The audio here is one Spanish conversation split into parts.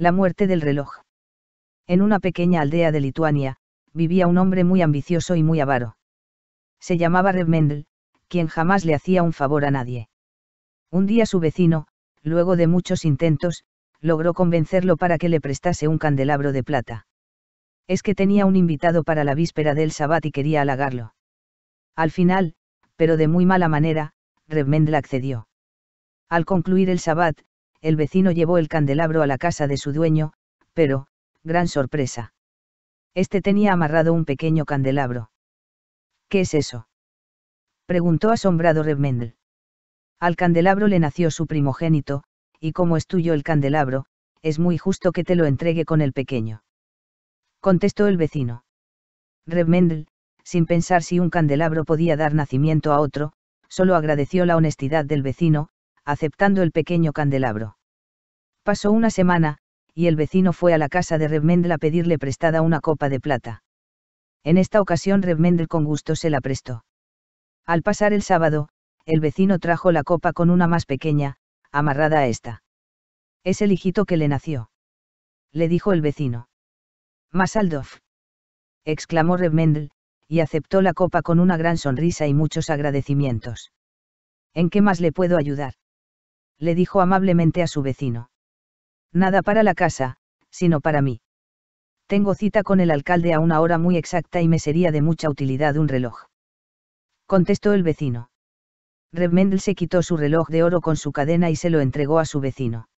La muerte del reloj. En una pequeña aldea de Lituania, vivía un hombre muy ambicioso y muy avaro. Se llamaba Revmendl, quien jamás le hacía un favor a nadie. Un día su vecino, luego de muchos intentos, logró convencerlo para que le prestase un candelabro de plata. Es que tenía un invitado para la víspera del Sabbat y quería halagarlo. Al final, pero de muy mala manera, Revmendl accedió. Al concluir el Sabbat, el vecino llevó el candelabro a la casa de su dueño, pero, gran sorpresa. Este tenía amarrado un pequeño candelabro. ¿Qué es eso? preguntó asombrado Revmendel. Al candelabro le nació su primogénito, y como es tuyo el candelabro, es muy justo que te lo entregue con el pequeño. Contestó el vecino. Revmendel, sin pensar si un candelabro podía dar nacimiento a otro, solo agradeció la honestidad del vecino, aceptando el pequeño candelabro. Pasó una semana, y el vecino fue a la casa de Revmendel a pedirle prestada una copa de plata. En esta ocasión Revmendel con gusto se la prestó. Al pasar el sábado, el vecino trajo la copa con una más pequeña, amarrada a esta. Es el hijito que le nació. Le dijo el vecino. Masaldov. exclamó Revmendel, y aceptó la copa con una gran sonrisa y muchos agradecimientos. ¿En qué más le puedo ayudar? le dijo amablemente a su vecino. Nada para la casa, sino para mí. Tengo cita con el alcalde a una hora muy exacta y me sería de mucha utilidad un reloj. Contestó el vecino. redmendel se quitó su reloj de oro con su cadena y se lo entregó a su vecino.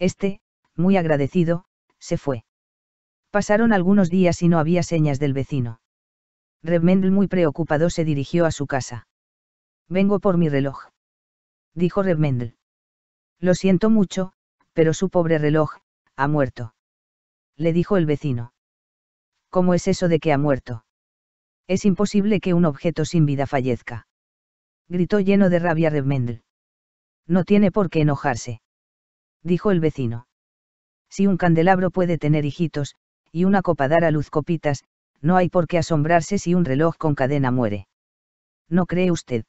Este, muy agradecido, se fue. Pasaron algunos días y no había señas del vecino. redmendel muy preocupado se dirigió a su casa. Vengo por mi reloj. Dijo redmendel lo siento mucho, pero su pobre reloj, ha muerto. Le dijo el vecino. ¿Cómo es eso de que ha muerto? Es imposible que un objeto sin vida fallezca. Gritó lleno de rabia Remendel. No tiene por qué enojarse. Dijo el vecino. Si un candelabro puede tener hijitos, y una copa dar a luz copitas, no hay por qué asombrarse si un reloj con cadena muere. ¿No cree usted?